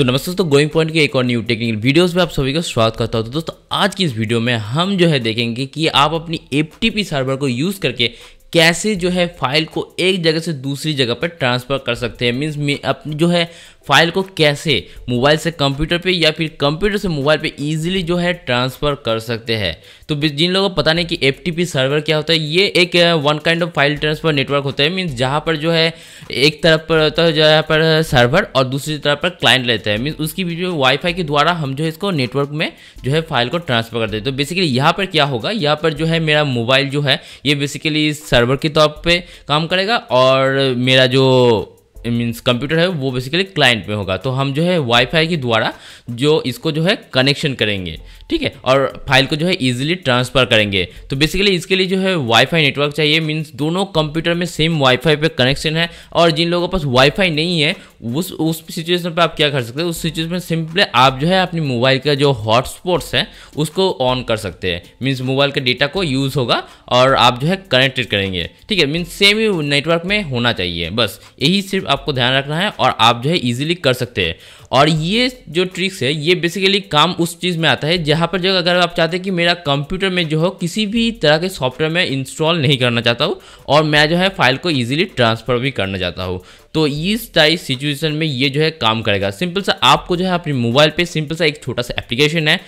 तो नमस्ते दोस्तों गोइंग पॉइंट के एक और न्यू टेक्निकल वीडियोस में आप सभी का स्वागत करता हूं तो दोस्तों आज की इस वीडियो में हम जो है देखेंगे कि आप अपनी एफ सर्वर को यूज़ करके कैसे जो है फाइल को एक जगह से दूसरी जगह पर ट्रांसफ़र कर सकते हैं मीन्स अपनी जो है फाइल को कैसे मोबाइल से कंप्यूटर पे या फिर कंप्यूटर से मोबाइल पे इजीली जो है ट्रांसफ़र कर सकते हैं तो जिन लोगों को पता नहीं कि एफ सर्वर क्या होता है ये एक one kind of file transfer network होता है मीन्स जहाँ पर जो है एक तरफ पर होता तो है जहाँ पर सर्वर और दूसरी तरफ पर क्लाइंट रहता है मीन्स उसकी जो वाईफाई के द्वारा हम जो है इसको नेटवर्क में जो है फाइल को ट्रांसफ़र करते हैं तो बेसिकली यहाँ पर क्या होगा यहाँ पर जो है मेरा मोबाइल जो है ये बेसिकली सर्वर के तौर पर काम करेगा और मेरा जो मीन्स कंप्यूटर है वो बेसिकली क्लाइंट में होगा तो हम जो है वाईफाई के द्वारा जो इसको जो है कनेक्शन करेंगे ठीक है और फाइल को जो है इजीली ट्रांसफ़र करेंगे तो बेसिकली इसके लिए जो है वाईफाई नेटवर्क चाहिए मीन्स दोनों कंप्यूटर में सेम वाईफाई पे कनेक्शन है और जिन लोगों के पास वाईफाई नहीं है उस उस सिचुएशन पर आप क्या कर सकते हैं उस सिचुएशन में सिंपली आप जो है अपनी मोबाइल का जो हॉटस्पॉट्स है उसको ऑन कर सकते हैं मीन्स मोबाइल का डेटा को यूज़ होगा और आप जो है कनेक्टेड करेंगे ठीक है मीन्स सेम ही नेटवर्क में होना चाहिए बस यही सिर्फ आपको ध्यान रखना है और आप जो है ईजिली कर सकते हैं और ये जो ट्रिक्स है ये बेसिकली काम उस चीज़ में आता है जहाँ यहाँ पर जो अगर आप चाहते हैं कि मेरा कंप्यूटर में जो हो किसी भी तरह के सॉफ्टवेयर में इंस्टॉल नहीं करना चाहता हूँ और मैं जो है फाइल को ईजिली ट्रांसफ़र भी करना चाहता हूँ तो इस टाइप सिचुएशन में ये जो है काम करेगा सिंपल सा आपको जो है अपने मोबाइल पर सिंपल सा एक छोटा सा एप्लीकेशन है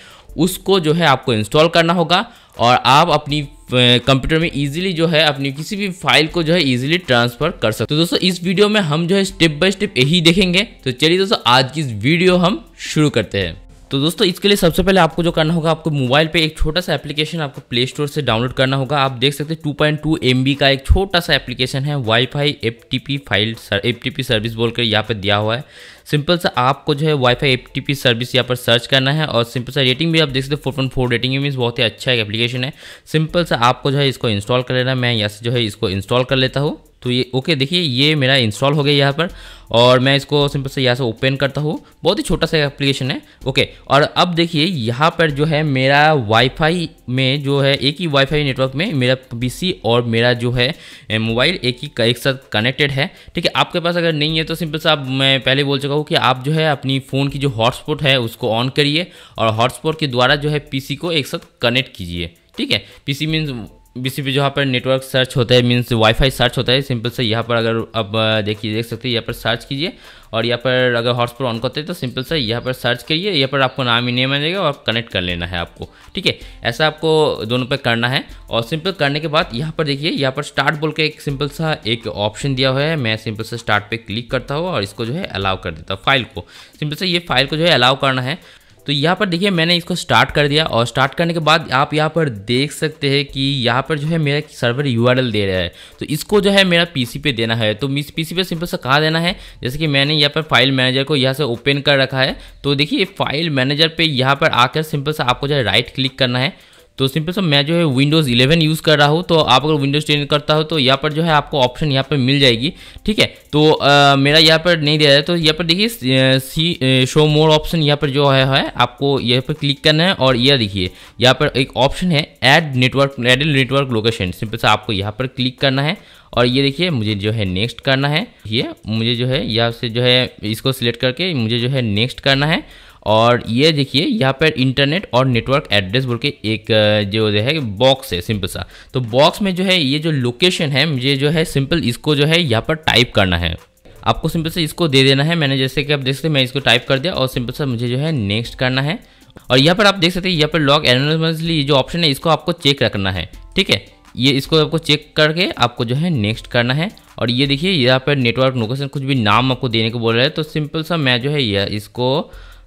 उसको जो है आपको इंस्टॉल करना होगा और आप अपनी कंप्यूटर में इजीली जो है अपनी किसी भी फाइल को जो है इजीली ट्रांसफर कर सकते हो तो दोस्तों इस वीडियो में हम जो है स्टेप बाय स्टेप यही देखेंगे तो चलिए दोस्तों आज की इस वीडियो हम शुरू करते हैं तो दोस्तों इसके लिए सबसे पहले आपको जो करना होगा आपको मोबाइल पे एक छोटा सा एप्लीकेशन आपको प्ले स्टोर से डाउनलोड करना होगा आप देख सकते हैं two point two M B का एक छोटा सा एप्लीकेशन है wifi F T P file F T P service बोलकर यहाँ पर दिया हुआ है सिंपल सा आपको जो है wifi F T P service यहाँ पर सर्च करना है और सिंपल सा रेटिंग भी आप देख सकते four point four rating mean बहुत ही अच्छा एक एप्लीकेशन है सिंपल सा आपको जो है इसको इंस्टॉल कर लेना मैं यहाँ से जो है इसको इंस्टॉल कर लेता हूँ तो ये ओके देखिए ये मेरा इंस्टॉल हो गया यहाँ पर और मैं इसको सिंपल से यहाँ से ओपन करता हूँ बहुत ही छोटा सा एप्लीकेशन है ओके और अब देखिए यहाँ पर जो है मेरा वाईफाई में जो है एक ही वाईफाई नेटवर्क में मेरा पीसी और मेरा जो है मोबाइल एक ही एक साथ कनेक्टेड है ठीक है आपके पास अगर नहीं है तो सिंपल से आप मैं पहले बोल चुका हूँ कि आप जो है अपनी फ़ोन की जो हॉटस्पॉट है उसको ऑन करिए और हॉटस्पॉट के द्वारा जो है पी को एक साथ कनेक्ट कीजिए ठीक है सी मीन्स बीसी पे यहाँ पर नेटवर्क सर्च होता है मीन्स वाईफाई सर्च होता है सिंपल से यहाँ पर अगर आप देखिए देख सकते हैं यहाँ पर सर्च कीजिए और यहाँ पर अगर हॉटस्पॉट ऑन करते हैं तो सिंपल से यहाँ पर सर्च करिए यहाँ पर आपको नाम ही नेम आ जाएगा और कनेक्ट कर लेना है आपको ठीक है ऐसा आपको दोनों पर करना है और सिंपल करने के बाद यहाँ पर देखिए यहाँ पर स्टार्ट बोल के एक सिंपल सा एक ऑप्शन दिया हुआ है मैं सिंपल से स्टार्ट पर क्लिक करता हूँ और इसको जो है अलाउ कर देता हूँ फाइल को सिंपल से ये फाइल को जो है अलाउ करना है तो यहाँ पर देखिए मैंने इसको स्टार्ट कर दिया और स्टार्ट करने के बाद आप यहाँ पर देख सकते हैं कि यहाँ पर जो है मेरा सर्वर यू दे रहा है तो इसको जो है मेरा पीसी पे देना है तो मिस पीसी पे सिंपल से कहाँ देना है जैसे कि मैंने यहाँ पर फाइल मैनेजर को यहाँ से ओपन कर रखा है तो देखिए फाइल मैनेजर पर यहाँ पर आकर सिंपल से आपको जो है राइट क्लिक करना है तो सिंपल सा मैं जो है विंडोज़ 11 यूज़ कर रहा हूँ तो आप अगर विंडोज़ टेन करता हो तो यहाँ पर जो है आपको ऑप्शन यहाँ पर मिल जाएगी ठीक है तो आ, मेरा यहाँ पर नहीं दिया जाए तो यहाँ पर देखिए सी शो मोर ऑप्शन यहाँ पर जो है, है आपको यहाँ पर क्लिक करना है और यह देखिए यहाँ पर एक ऑप्शन है add network add network location simple सा आपको यहाँ पर क्लिक करना है और ये देखिए मुझे जो है नेक्स्ट करना है ये मुझे जो है यहाँ से जो है इसको सिलेक्ट करके मुझे जो है नेक्स्ट करना है और ये देखिए यहाँ पर इंटरनेट और नेटवर्क एड्रेस बोल के एक जो है बॉक्स है सिंपल सा तो बॉक्स में जो है ये जो लोकेशन है मुझे जो है सिंपल इसको जो है यहाँ पर टाइप करना है आपको सिंपल से इसको दे देना है मैंने जैसे कि आप देख सकते हैं मैं इसको टाइप कर दिया और सिंपल सा मुझे जो है नेक्स्ट करना है और यहाँ पर आप देख सकते हैं यहाँ पर लॉग एनोनमसली जो ऑप्शन है इसको आपको चेक रखना है ठीक है ये इसको आपको चेक करके आपको जो है नेक्स्ट करना है और ये देखिए यहाँ पर नेटवर्क लोकेशन कुछ भी नाम आपको देने को बोल रहा है तो सिंपल सा मैं जो है यह इसको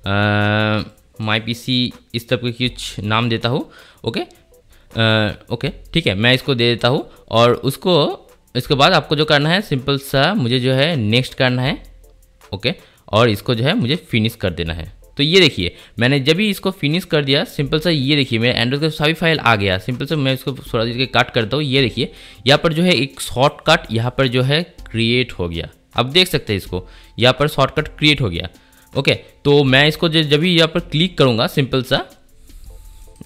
माई पी सी इस तरह के कुछ नाम देता हूँ ओके ओके ठीक है मैं इसको दे देता हूँ और उसको इसके बाद आपको जो करना है सिंपल सा मुझे जो है नेक्स्ट करना है ओके और इसको जो है मुझे फिनिश कर देना है तो ये देखिए मैंने जब भी इसको फिनिश कर दिया सिंपल सा ये देखिए मेरे एंड्रॉइड का सभी फाइल आ गया सिंपल सा मैं इसको थोड़ा देर काट करता हूँ ये देखिए यहाँ पर जो है एक शॉर्टकट यहाँ पर जो है क्रिएट हो गया आप देख सकते हैं इसको यहाँ पर शॉर्टकट क्रिएट हो गया ओके तो मैं इसको जब भी यहाँ पर क्लिक करूँगा सिंपल सा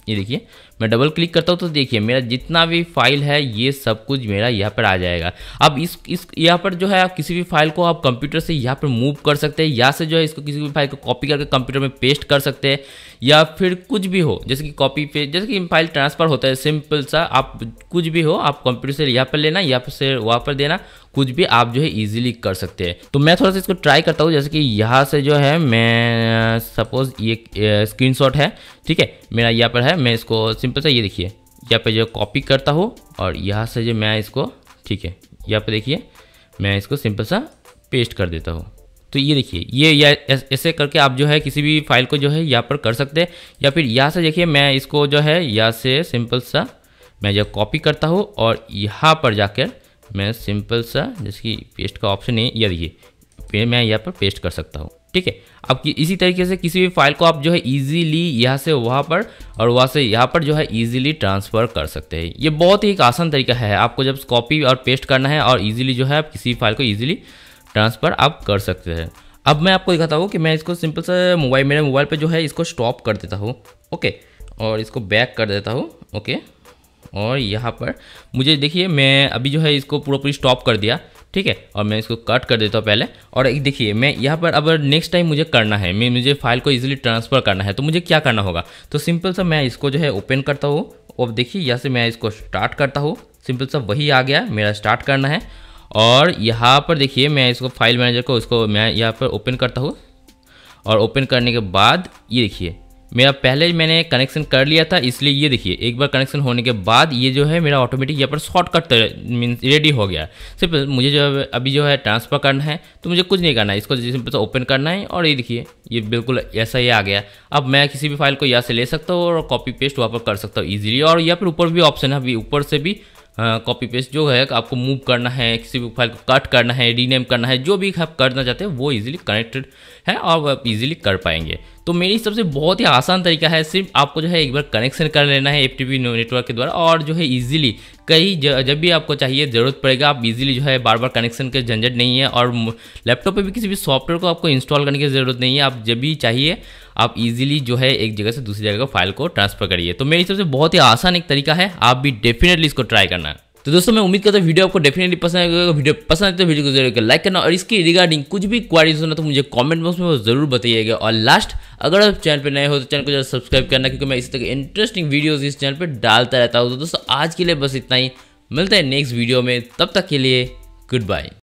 ये देखिए मैं डबल क्लिक करता हूँ तो देखिए मेरा जितना भी फाइल है ये सब कुछ मेरा यहाँ पर आ जाएगा अब इस इस यहाँ पर जो है आप किसी भी फाइल को आप कंप्यूटर से यहाँ पर मूव कर सकते हैं यहाँ से जो है इसको किसी भी फाइल को कॉपी करके कंप्यूटर में पेस्ट कर सकते हैं या फिर कुछ भी हो जैसे कि कॉपी पे जैसे कि फाइल ट्रांसफ़र होता है सिंपल सा आप कुछ भी हो आप कंप्यूटर से यहाँ पर लेना या फिर वहाँ पर देना कुछ भी आप जो है इजीली कर सकते हैं तो मैं थोड़ा सा इसको ट्राई करता हूँ जैसे कि यहाँ से जो है मैं सपोज ये स्क्रीन है ठीक है मेरा यहाँ पर है मैं इसको सिंपल सा ये देखिए यहाँ पर जो कॉपी करता हूँ और यहाँ से जो मैं इसको ठीक है यहाँ पर देखिए मैं इसको सिंपल सा पेस्ट कर देता हूँ तो ये देखिए ये या ऐसे करके आप जो है किसी भी फाइल को जो है यहाँ पर कर सकते हैं या फिर यहाँ से देखिए मैं इसको जो है यहाँ से सिंपल सा मैं जब कॉपी करता हूँ और यहाँ पर जाकर मैं सिंपल सा जैसे कि पेस्ट का ऑप्शन है या देखिए मैं यहाँ पर पेस्ट कर सकता हूँ ठीक है अब इसी तरीके से किसी भी फाइल को आप जो है इजीली यहाँ से वहाँ पर और वहाँ से यहाँ पर जो है इजीली ट्रांसफ़र कर सकते हैं ये बहुत ही एक आसान तरीका है आपको जब कॉपी और पेस्ट करना है और इजीली जो है आप किसी फाइल को इजीली ट्रांसफ़र आप कर सकते हैं अब मैं आपको दिखाता हूँ कि मैं इसको सिंपल से मोबाइल मेरे मोबाइल पे जो है इसको स्टॉप कर देता हूँ ओके और इसको बैक कर देता हूँ ओके और यहाँ पर मुझे देखिए मैं अभी जो है इसको पूरा पूरी स्टॉप कर दिया ठीक है और मैं इसको कट कर देता हूँ पहले और एक देखिए मैं यहाँ पर अब नेक्स्ट टाइम मुझे करना है मैं मुझे फाइल को इजीली ट्रांसफ़र करना है तो मुझे क्या करना होगा तो सिंपल सा मैं इसको जो है ओपन करता हूँ और देखिए यहाँ से मैं इसको स्टार्ट करता हूँ सिंपल सा वही आ गया मेरा स्टार्ट करना है और यहाँ पर देखिए मैं इसको फाइल मैनेजर को इसको मैं यहाँ पर ओपन करता हूँ और ओपन करने के बाद ये देखिए मेरा पहले मैंने कनेक्शन कर लिया था इसलिए ये देखिए एक बार कनेक्शन होने के बाद ये जो है मेरा ऑटोमेटिक यहाँ पर शॉर्टकट मीन रेडी हो गया सिर्फ मुझे जो है अभी जो है ट्रांसफ़र करना है तो मुझे कुछ नहीं करना है इसको जिसमें तो ओपन करना है और ये देखिए ये बिल्कुल ऐसा ही आ गया अब मैं किसी भी फाइल को यहाँ से ले सकता हूँ और कॉपी पेस्ट वहाँ पर कर सकता हूँ ईजिली और यहाँ पर ऊपर भी ऑप्शन है अभी ऊपर से भी कॉपी हाँ, पेस्ट जो है आपको मूव करना है किसी भी फाइल को कट करना है रीनेम करना है जो भी आप करना चाहते हैं वो इजीली कनेक्टेड है और आप इजीली कर पाएंगे तो मेरी सबसे बहुत ही आसान तरीका है सिर्फ आपको जो है एक बार कनेक्शन कर लेना है एफ नेटवर्क के द्वारा और जो है इजीली कहीं जब भी आपको चाहिए ज़रूरत पड़ेगा आप इजीली जो है बार बार कनेक्शन के झंझट नहीं है और लैपटॉप पे भी किसी भी सॉफ्टवेयर को आपको इंस्टॉल करने की ज़रूरत नहीं है आप जब भी चाहिए आप इजीली जो है एक जगह से दूसरी जगह फाइल को ट्रांसफ़र करिए तो मेरी सबसे बहुत ही आसान एक तरीका है आप भी डेफिनेटली इसको ट्राई करना तो दोस्तों मैं उम्मीद करता हूँ वीडियो आपको डेफिनेटली पसंद आएगा वीडियो पसंद आए तो वीडियो को जरूर लाइक करना और इसकी रिगार्डिंग कुछ भी क्वारीज होना तो मुझे कमेंट बॉक्स में जरूर बताइएगा और लास्ट अगर आप चैनल पर नए हो तो चैनल को ज़्यादा सब्सक्राइब करना क्योंकि मैं इसी तरह इंटरेस्टिंग वीडियोज़ इस चैनल पर डालता रहता हूँ तो दोस्तों आज के लिए बस इतना ही मिलता है नेक्स्ट वीडियो में तब तक के लिए गुड बाय